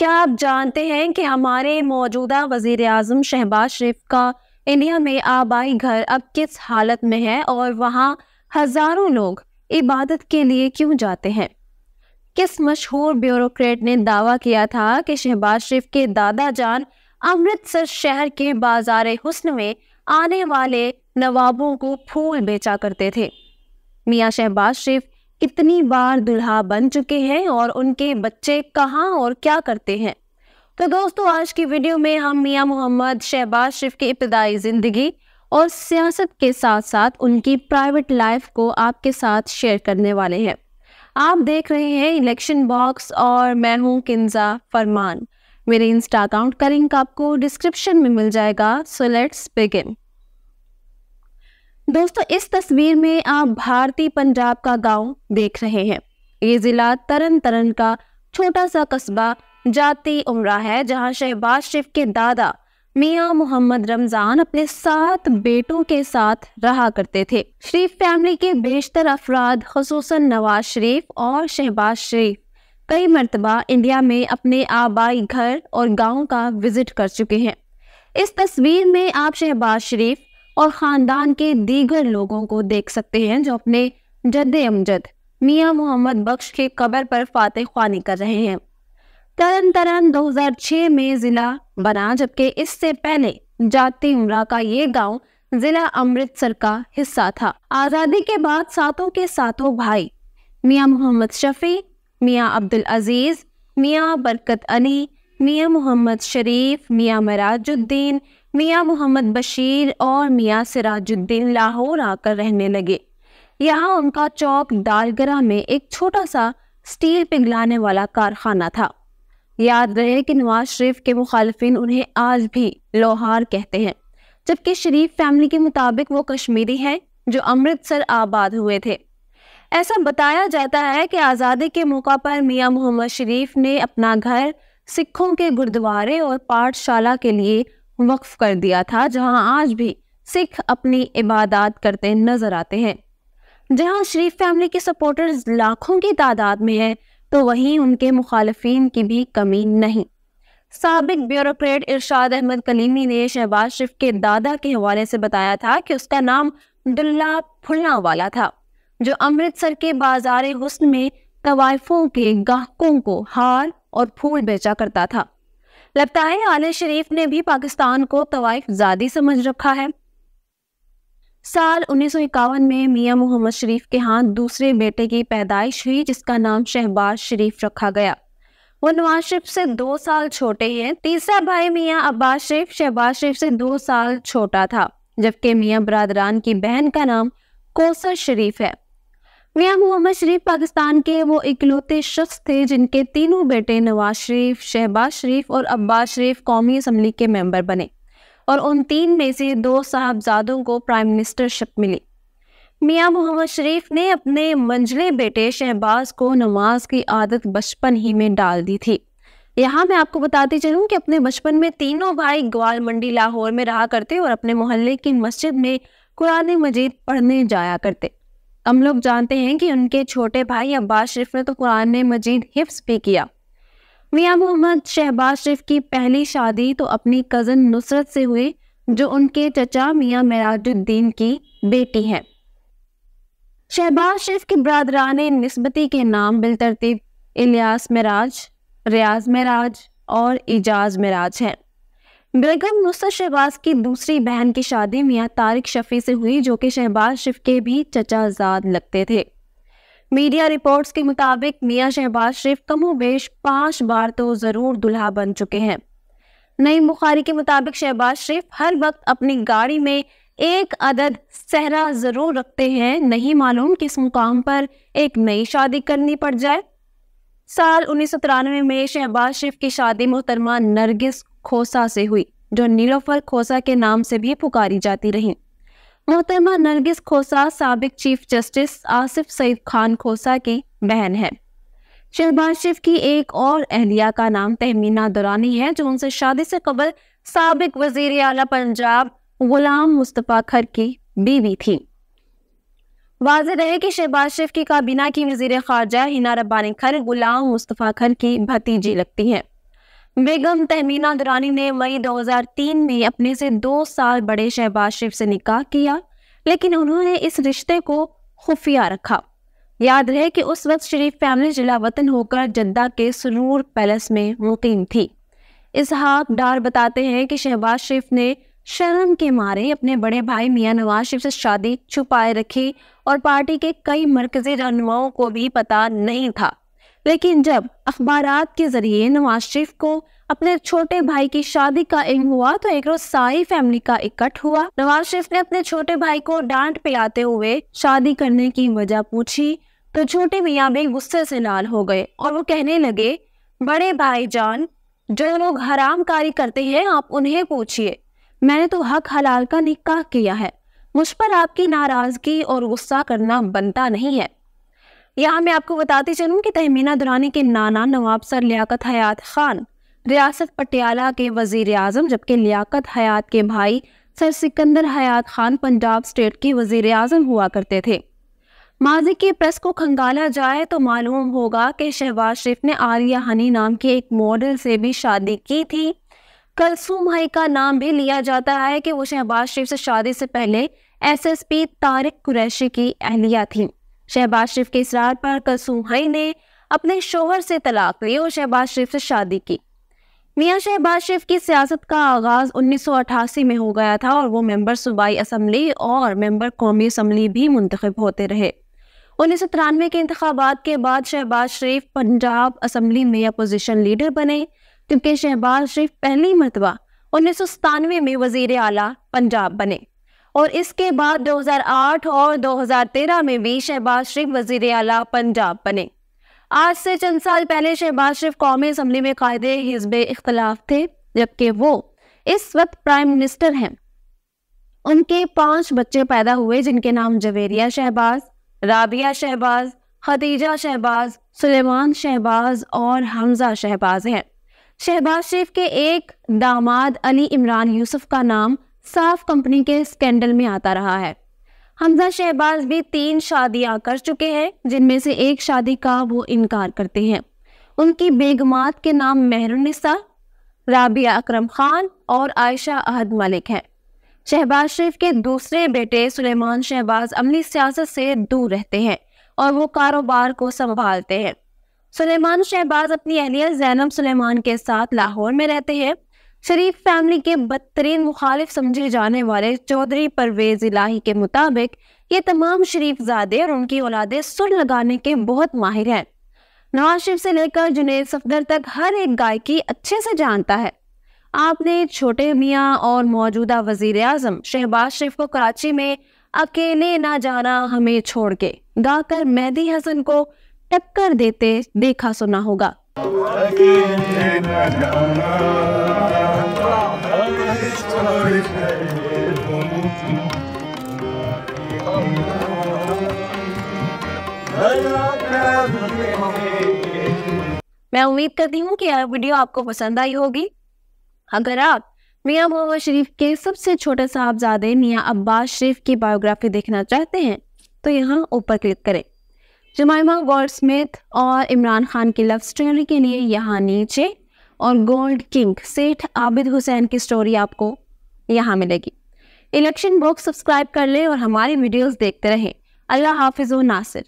क्या आप जानते हैं कि हमारे मौजूदा वजीर अजम शहबाज शरीफ का इंडिया में आबाई घर अब किस हालत में है और वहाँ हज़ारों लोग इबादत के लिए क्यों जाते हैं किस मशहूर ब्यूरोक्रेट ने दावा किया था कि शहबाज शरीफ के दादा जान अमृतसर शहर के बाजार हुस्न में आने वाले नवाबों को फूल बेचा करते थे मियाँ शहबाज शरीफ कितनी बार दुल्हा बन चुके हैं और उनके बच्चे कहाँ और क्या करते हैं तो दोस्तों आज की वीडियो में हम मियाँ मोहम्मद शहबाज शरीफ की इब्तदाई ज़िंदगी और सियासत के साथ साथ उनकी प्राइवेट लाइफ को आपके साथ शेयर करने वाले हैं आप देख रहे हैं इलेक्शन बॉक्स और मैं हूँ किन्जा फरमान मेरे इंस्टा अकाउंट का लिंक आपको डिस्क्रिप्शन में मिल जाएगा सो लेट्स बिगिन दोस्तों इस तस्वीर में आप भारतीय पंजाब का गांव देख रहे हैं ये जिला तरन तरन का छोटा सा कस्बा जाती उमरा है जहां शहबाज शरीफ के दादा मियां मोहम्मद रमजान अपने सात बेटों के साथ रहा करते थे शरीफ फैमिली के बेशतर अफराद खसूस नवाज शरीफ और शहबाज शरीफ कई मरतबा इंडिया में अपने आबाई घर और गाँव का विजिट कर चुके हैं इस तस्वीर में आप शहबाज शरीफ और ख़ानदान के दीगर लोगों को देख सकते हैं जो अपने जद अमजद मियाँ मोहम्मद बख्श के कबर पर फातह खानी कर रहे हैं तरन तरन 2006 में ज़िला बना जबकि इससे पहले जाति उमरा का ये गांव ज़िला अमृतसर का हिस्सा था आज़ादी के बाद सातों के सातों भाई मियाँ मोहम्मद शफ़ी मियाँ अब्दुल अज़ीज़ मियाँ बरकत अली मियाँ मोहम्मद शरीफ मियाँ मराजुद्दीन मियाँ मोहम्मद बशीर और मियाँ सिराजुद्दीन लाहौर आकर रहने लगे यहाँ उनका चौक दालगरा में एक छोटा सा स्टील पिघलाने वाला कारखाना था याद रहे कि नवाज शरीफ के मुखालफिन उन्हें आज भी लोहार कहते हैं जबकि शरीफ फैमिली के मुताबिक वो कश्मीरी हैं जो अमृतसर आबाद हुए थे ऐसा बताया जाता है कि आज़ादी के मौका पर मियाँ मोहम्मद शरीफ ने अपना घर सिखों के गुरुद्वारे और पाठशाला के लिए वक्फ कर दिया था जहां आज भी सिख अपनी इबादत करते नजर आते हैं जहां शरीफ फैमिली के सपोर्टर्स लाखों की तादाद में हैं तो वहीं उनके मुखालफन की भी कमी नहीं सबक ब्यूरोक्रेट इरशाद अहमद कलीमी ने शहबाज शरीफ के दादा के हवाले से बताया था कि उसका नाम दुल्ला फुलना वाला था जो अमृतसर के बाजार हुस्न में तवायफों के गाहकों को हार और फूल बेचा करता था लगता है आले शरीफ ने भी पाकिस्तान को तवाइफ जादी समझ रखा है साल उन्नीस में मियां मोहम्मद शरीफ के हाथ दूसरे बेटे की पैदाइश हुई जिसका नाम शहबाज शरीफ रखा गया वो नवाज शरीफ से दो साल छोटे हैं तीसरा भाई मियां अब्बास शरीफ शहबाज शरीफ से दो साल छोटा था जबकि मियां बरदरान की बहन का नाम कोसर शरीफ है मियाँ मोहम्मद शरीफ पाकिस्तान के वो इकलौते शख्स थे जिनके तीनों बेटे नवाज शरीफ शहबाज शरीफ और अब्बास शरीफ कौमी असम्बली के मेंबर बने और उन तीन में से दो साहबजादों को प्राइम मिनिस्टरशिप मिली मियाँ मोहम्मद शरीफ ने अपने मंझले बेटे शहबाज को नमाज की आदत बचपन ही में डाल दी थी यहाँ मैं आपको बताती चलूँ कि अपने बचपन में तीनों भाई ग्वाल मंडी लाहौर में रहा करते और अपने मोहल्ले की मस्जिद में कुरान मजीद पढ़ने जाया करते हम लोग जानते हैं कि उनके छोटे भाई अब्बास शरीफ ने तो कुरान मजीद हिफ्स भी किया मियाँ मोहम्मद शहबाज शरीफ की पहली शादी तो अपनी कज़न नुसरत से हुई जो उनके चचा मियाँ मराजुद्दीन की बेटी हैं शहबाज शरीफ की बरदरान नस्बती के नाम बिलतरतीब इलियास मराज रियाज मराज और इजाज मराज हैं बेगम नुसरत शहबाज की दूसरी बहन की शादी मियाँ तारिक शफी से हुई जो कि शहबाज शिफ के भी चचाजाद लगते थे मीडिया रिपोर्ट्स के मुताबिक मियाँ शहबाज शरीफ बेश पाँच बार तो ज़रूर दुल्हा बन चुके हैं नई बुखारी के मुताबिक शहबाज शरीफ हर वक्त अपनी गाड़ी में एक अदद सहरा ज़रूर रखते हैं नहीं मालूम किस मुकाम पर एक नई शादी करनी पड़ जाए साल उन्नीस तिरानवे में शहबाज शरीफ की शादी मोहतरमा नरगिस खोसा से हुई जो नीलोफर खोसा के नाम से भी पुकारी जाती रही मोहतरमा नरगिस खोसा सबक चीफ जस्टिस आसिफ सईद खान खोसा की बहन है शहबाज शिफ की एक और अहलिया का नाम तहमीना दुरानी है जो उनसे शादी से कबल सबक वजीर अला पंजाब गुलाम मुस्तफ़ा खर की बीवी थी वाज रहे कि शहबाज शिफ की काबीना की वजीर खारजा हिना रब्बानी खर गुलाम मुस्तफ़ा खर की भतीजी लगती हैं बेगम तहमीना दुरानी ने मई 2003 में अपने से दो साल बड़े शहबाज शरीफ से निकाह किया लेकिन उन्होंने इस रिश्ते को खुफिया रखा याद रहे कि उस वक्त शरीफ फैमिली जिला वतन होकर जद्दा के सुरूर पैलेस में मुकीम थी इसहाक डार बताते हैं कि शहबाज शरीफ ने शर्म के मारे अपने बड़े भाई मियां नवाज शरीफ से शादी छुपाए रखी और पार्टी के कई मरकजी रहनुमाओं को भी पता नहीं था लेकिन जब अखबार के ज़रिए नवाज शरीफ को अपने छोटे भाई की शादी का इल्म हुआ तो एक रोज सारी फैमिली का इकट्ठ हुआ नवाज शरीफ ने अपने छोटे भाई को डांट पिलाते हुए शादी करने की वजह पूछी तो छोटे मियाँ भी गुस्से से लाल हो गए और वो कहने लगे बड़े भाईजान जो लोग हरामकारी करते हैं आप उन्हें पूछिए मैंने तो हक हलाल का निकाह किया है मुझ पर आपकी नाराजगी और गुस्सा करना बनता नहीं है यहाँ मैं आपको बताती चलूँ कि तहमीना दुरानी के नाना नवाब सर लियाकत हयात खान रियासत पटियाला के वजीर अजम जबकि लियाकत हयात के भाई सर सिकंदर हयात खान पंजाब स्टेट के वजीर अजम हुआ करते थे माजी की प्रेस को खंगाला जाए तो मालूम होगा कि शहबाज शरीफ ने आलिया हनी नाम के एक मॉडल से भी शादी की थी कलसूम हई का नाम भी लिया जाता है कि वो शहबाज शरीफ से शादी से पहले एसएसपी तारिक कुरैशी की अहलिया थी शहबाज शरीफ के इसरार पर कसूहई ने अपने शोहर से तलाक ली और शहबाज शरीफ से शादी की मियाँ शहबाज शरीफ की सियासत का आगाज़ 1988 में हो गया था और वो मेंबर सूबाई असम्बली और मेंबर कौमी असम्बली भी मुंतखब होते रहे उन्नीस सौ तिरानवे के इंतबात के बाद शहबाज शरीफ पंजाब असम्बली में अपोजिशन लीडर बने क्योंकि शहबाज शरीफ पहली मरतबा उन्नीस सौ सतानवे में वजीर अला पंजाब बने और इसके बाद 2008 और 2013 में भी शहबाज शरीफ वजीर अला पंजाब बने आज से चंद साल पहले शहबाज शरीफ कौमी असम्बली में कायदे हिजब इख्तलाफ थे जबकि वो इस वक्त प्राइम मिनिस्टर हैं उनके पांच बच्चे पैदा हुए जिनके नाम जवेरिया शहबाज राबिया शहबाज खदीजा शहबाज सुलेमान शहबाज और हमजा शहबाज हैं शहबाज शरीफ के एक दामाद अली इमरान यूसुफ का नाम साफ कंपनी के स्कैंडल में आता रहा है हमजा शहबाज भी तीन शादियां कर चुके हैं जिनमें से एक शादी का वो इनकार करते हैं उनकी बेगमात के नाम मेहरुनिसा राबिया अकरम खान और आयशा अहद मलिक है शहबाज शरीफ के दूसरे बेटे सुलेमान शहबाज अमली सियासत से दूर रहते हैं और वो कारोबार को संभालते हैं सुलेमान शहबाज अपनी अहलिया जैनब सुलेमान के साथ लाहौर में रहते हैं शरीफ फैमिली के बदतरीन मुखालिफ समझे जाने वाले चौधरी परवेज इलाही के मुताबिक ये तमाम शरीफ जादे और उनकी औलादे सुर लगाने के बहुत माहिर हैं नवाज शरीफ से लेकर जुनेद सफदर तक हर एक गायकी अच्छे से जानता है आपने छोटे मियाँ और मौजूदा वजीर आजम शहबाज शरीफ को कराची में अकेले ना जाना हमें छोड़ के गाकर मेहदी हसन को टक्कर देते देखा सुना होगा मैं उम्मीद करती हूँ कि यह वीडियो आपको पसंद आई होगी अगर आप मियाँ मोहम्मद शरीफ के सबसे छोटे साहबजादे मियाँ अब्बास शरीफ की बायोग्राफी देखना चाहते हैं तो यहाँ ऊपर क्लिक करें जमाइमा गॉड स्मिथ और इमरान खान की लव स्टोरी के लिए यहाँ नीचे और गोल्ड किंग सेठ आबिद हुसैन की स्टोरी आपको यहाँ मिलेगी इलेक्शन बॉक्स सब्सक्राइब कर लें और हमारी वीडियोस देखते रहें अल्लाह हाफिज़ नासिर